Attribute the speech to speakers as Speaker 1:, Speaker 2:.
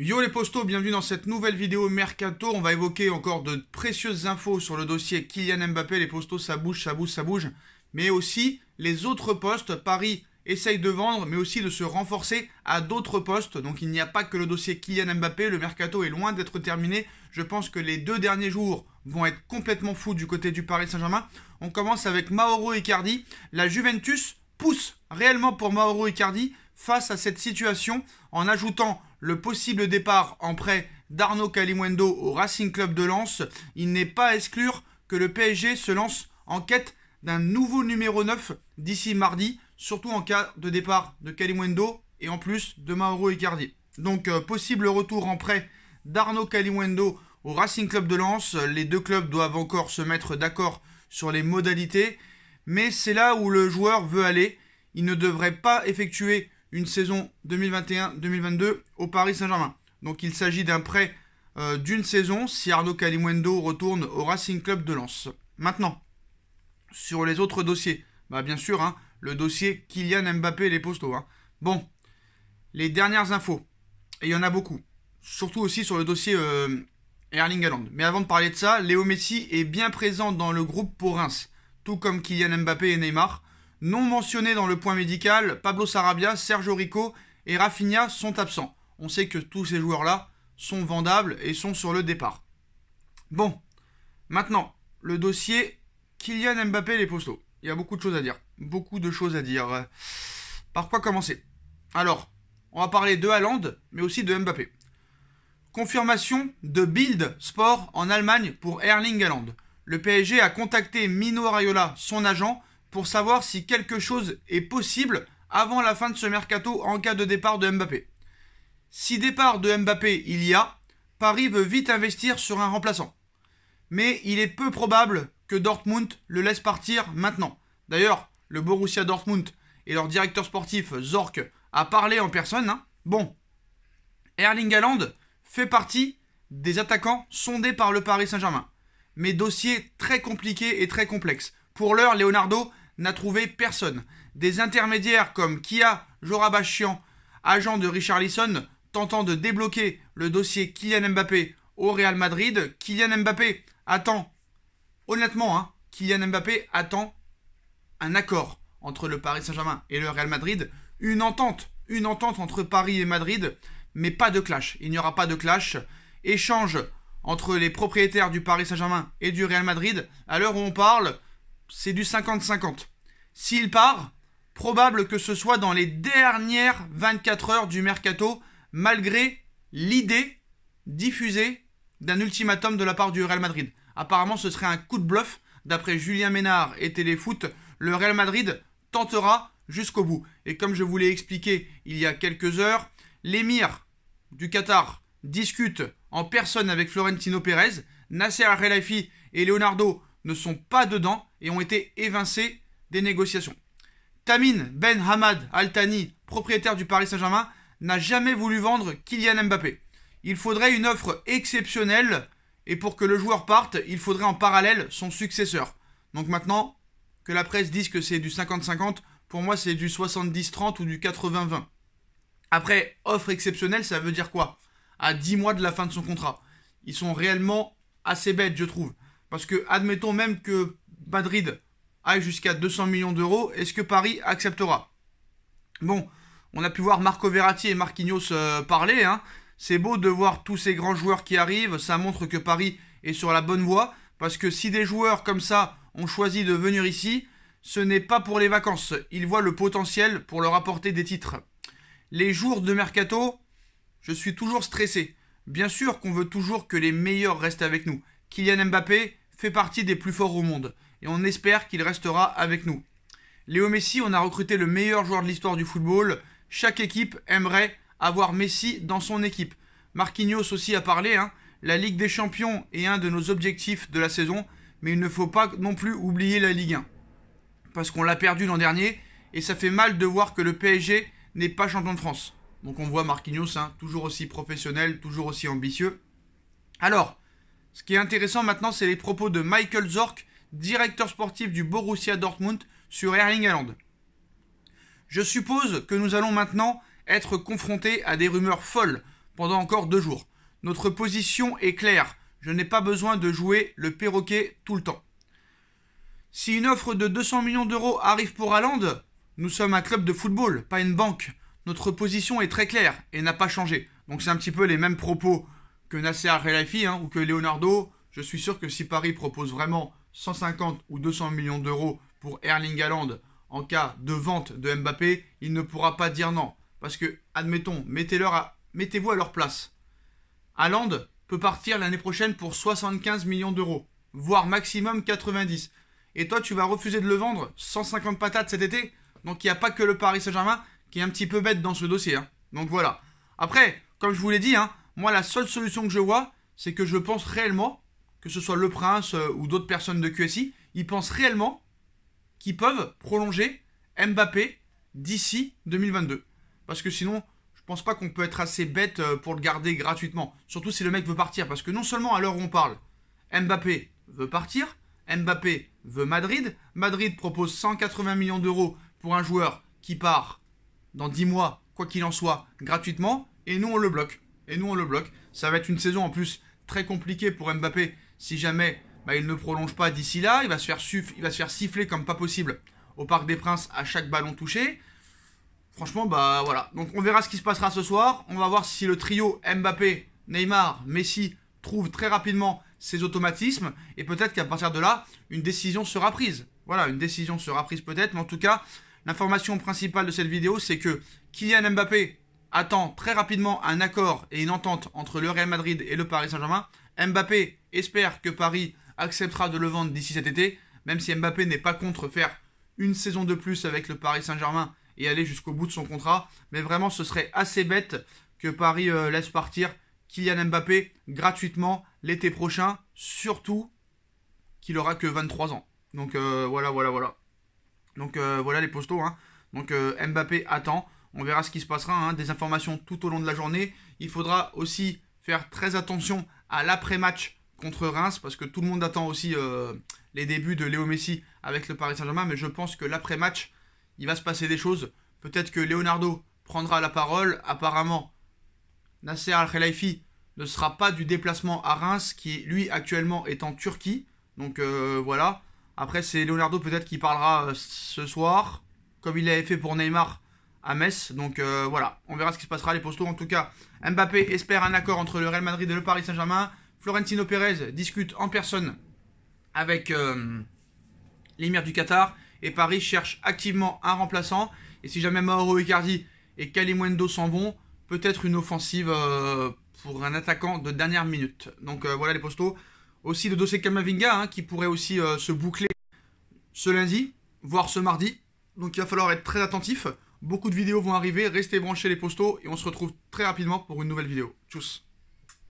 Speaker 1: Yo les postos, bienvenue dans cette nouvelle vidéo Mercato. On va évoquer encore de précieuses infos sur le dossier Kylian Mbappé. Les postos, ça bouge, ça bouge, ça bouge. Mais aussi les autres postes. Paris essaye de vendre, mais aussi de se renforcer à d'autres postes. Donc il n'y a pas que le dossier Kylian Mbappé. Le Mercato est loin d'être terminé. Je pense que les deux derniers jours vont être complètement fous du côté du Paris Saint-Germain. On commence avec Mauro Icardi. La Juventus pousse réellement pour Mauro Icardi face à cette situation en ajoutant le possible départ en prêt d'Arnaud Kalimuendo au Racing Club de Lens, il n'est pas à exclure que le PSG se lance en quête d'un nouveau numéro 9 d'ici mardi, surtout en cas de départ de Kalimuendo et en plus de Mauro Icardi. Donc euh, possible retour en prêt d'Arnaud Kalimuendo au Racing Club de Lens. Les deux clubs doivent encore se mettre d'accord sur les modalités, mais c'est là où le joueur veut aller. Il ne devrait pas effectuer une saison 2021-2022 au Paris Saint-Germain. Donc il s'agit d'un prêt euh, d'une saison si Arnaud Calimundo retourne au Racing Club de Lens. Maintenant, sur les autres dossiers, bah bien sûr, hein, le dossier Kylian Mbappé et les postaux. Hein. Bon, les dernières infos, et il y en a beaucoup, surtout aussi sur le dossier euh, Erling Haaland. Mais avant de parler de ça, Léo Messi est bien présent dans le groupe pour Reims, tout comme Kylian Mbappé et Neymar. Non mentionnés dans le point médical, Pablo Sarabia, Sergio Rico et Rafinha sont absents. On sait que tous ces joueurs-là sont vendables et sont sur le départ. Bon, maintenant, le dossier Kylian Mbappé les postaux. Il y a beaucoup de choses à dire. Beaucoup de choses à dire. Par quoi commencer Alors, on va parler de Haaland, mais aussi de Mbappé. Confirmation de Bild Sport en Allemagne pour Erling Haaland. Le PSG a contacté Mino Raiola, son agent, pour savoir si quelque chose est possible avant la fin de ce mercato en cas de départ de Mbappé. Si départ de Mbappé il y a, Paris veut vite investir sur un remplaçant. Mais il est peu probable que Dortmund le laisse partir maintenant. D'ailleurs, le Borussia Dortmund et leur directeur sportif Zorc a parlé en personne. Hein. Bon, Erling Haaland fait partie des attaquants sondés par le Paris Saint-Germain. Mais dossier très compliqué et très complexe. Pour l'heure, Leonardo n'a trouvé personne. Des intermédiaires comme Kia Jorabashian, agent de Richard Richarlison, tentant de débloquer le dossier Kylian Mbappé au Real Madrid. Kylian Mbappé attend, honnêtement, hein, Kylian Mbappé attend un accord entre le Paris Saint-Germain et le Real Madrid, une entente, une entente entre Paris et Madrid, mais pas de clash. Il n'y aura pas de clash. Échange entre les propriétaires du Paris Saint-Germain et du Real Madrid. À l'heure où on parle, c'est du 50-50. S'il part, probable que ce soit dans les dernières 24 heures du mercato, malgré l'idée diffusée d'un ultimatum de la part du Real Madrid. Apparemment, ce serait un coup de bluff. D'après Julien Ménard et Téléfoot, le Real Madrid tentera jusqu'au bout. Et comme je vous l'ai expliqué il y a quelques heures, l'émir du Qatar discute en personne avec Florentino Pérez. Nasser al et Leonardo ne sont pas dedans et ont été évincés des négociations. Tamine Ben Hamad Altani, propriétaire du Paris Saint-Germain, n'a jamais voulu vendre Kylian Mbappé. Il faudrait une offre exceptionnelle et pour que le joueur parte, il faudrait en parallèle son successeur. Donc maintenant que la presse dise que c'est du 50-50, pour moi c'est du 70-30 ou du 80-20. Après, offre exceptionnelle, ça veut dire quoi À 10 mois de la fin de son contrat. Ils sont réellement assez bêtes, je trouve. Parce que, admettons même que Madrid aille jusqu'à 200 millions d'euros, est-ce que Paris acceptera Bon, on a pu voir Marco Verratti et Marquinhos euh, parler. Hein. C'est beau de voir tous ces grands joueurs qui arrivent. Ça montre que Paris est sur la bonne voie. Parce que si des joueurs comme ça ont choisi de venir ici, ce n'est pas pour les vacances. Ils voient le potentiel pour leur apporter des titres. Les jours de mercato, je suis toujours stressé. Bien sûr qu'on veut toujours que les meilleurs restent avec nous. Kylian Mbappé fait partie des plus forts au monde et on espère qu'il restera avec nous. Léo Messi, on a recruté le meilleur joueur de l'histoire du football. Chaque équipe aimerait avoir Messi dans son équipe. Marquinhos aussi a parlé, hein. la Ligue des Champions est un de nos objectifs de la saison, mais il ne faut pas non plus oublier la Ligue 1. Parce qu'on l'a perdu l'an dernier, et ça fait mal de voir que le PSG n'est pas champion de France. Donc on voit Marquinhos, hein, toujours aussi professionnel, toujours aussi ambitieux. Alors, ce qui est intéressant maintenant, c'est les propos de Michael Zork directeur sportif du Borussia Dortmund, sur Erling Haaland. Je suppose que nous allons maintenant être confrontés à des rumeurs folles pendant encore deux jours. Notre position est claire, je n'ai pas besoin de jouer le perroquet tout le temps. Si une offre de 200 millions d'euros arrive pour Haaland, nous sommes un club de football, pas une banque. Notre position est très claire et n'a pas changé. Donc c'est un petit peu les mêmes propos que Nasser Al-Khelaifi hein, ou que Leonardo. Je suis sûr que si Paris propose vraiment 150 ou 200 millions d'euros pour Erling Haaland en cas de vente de Mbappé, il ne pourra pas dire non. Parce que, admettons, mettez à, mettez-vous à leur place. Haaland peut partir l'année prochaine pour 75 millions d'euros, voire maximum 90. Et toi, tu vas refuser de le vendre 150 patates cet été Donc il n'y a pas que le Paris Saint-Germain qui est un petit peu bête dans ce dossier. Hein. Donc voilà. Après, comme je vous l'ai dit, hein, moi la seule solution que je vois, c'est que je pense réellement que ce soit le prince euh, ou d'autres personnes de QSI, ils pensent réellement qu'ils peuvent prolonger Mbappé d'ici 2022. Parce que sinon, je pense pas qu'on peut être assez bête euh, pour le garder gratuitement. Surtout si le mec veut partir. Parce que non seulement à l'heure où on parle, Mbappé veut partir, Mbappé veut Madrid, Madrid propose 180 millions d'euros pour un joueur qui part dans 10 mois, quoi qu'il en soit, gratuitement, et nous on le bloque. Et nous on le bloque. Ça va être une saison en plus très compliquée pour Mbappé si jamais bah, il ne prolonge pas d'ici là, il va, se faire il va se faire siffler comme pas possible au Parc des Princes à chaque ballon touché. Franchement, bah voilà. Donc on verra ce qui se passera ce soir. On va voir si le trio Mbappé, Neymar, Messi trouve très rapidement ses automatismes. Et peut-être qu'à partir de là, une décision sera prise. Voilà, une décision sera prise peut-être. Mais en tout cas, l'information principale de cette vidéo, c'est que Kylian Mbappé attend très rapidement un accord et une entente entre le Real Madrid et le Paris Saint-Germain. Mbappé espère que Paris acceptera de le vendre d'ici cet été, même si Mbappé n'est pas contre faire une saison de plus avec le Paris Saint-Germain et aller jusqu'au bout de son contrat. Mais vraiment, ce serait assez bête que Paris euh, laisse partir Kylian Mbappé gratuitement l'été prochain, surtout qu'il aura que 23 ans. Donc euh, voilà, voilà, voilà. Donc euh, voilà les postaux. Hein. Donc Mbappé attend. On verra ce qui se passera. Hein. Des informations tout au long de la journée. Il faudra aussi faire très attention à l'après-match contre Reims parce que tout le monde attend aussi euh, les débuts de Léo Messi avec le Paris Saint-Germain. Mais je pense que l'après-match, il va se passer des choses. Peut-être que Leonardo prendra la parole. Apparemment, Nasser Al-Khelaifi ne sera pas du déplacement à Reims qui, lui, actuellement est en Turquie. Donc euh, voilà. Après, c'est Leonardo peut-être qui parlera euh, ce soir, comme il l'avait fait pour Neymar Metz. Donc euh, voilà, on verra ce qui se passera. Les postaux en tout cas, Mbappé espère un accord entre le Real Madrid et le Paris Saint-Germain. Florentino Pérez discute en personne avec euh, l'émir du Qatar. Et Paris cherche activement un remplaçant. Et si jamais Mauro Icardi et Calimundo s'en vont, peut-être une offensive euh, pour un attaquant de dernière minute. Donc euh, voilà les postaux Aussi le dossier Kamavinga hein, qui pourrait aussi se boucler ce lundi, voire ce mardi. Donc il va falloir être très attentif. Beaucoup de vidéos vont arriver, restez branchés les postos et on se retrouve très rapidement pour une nouvelle vidéo. Tchuss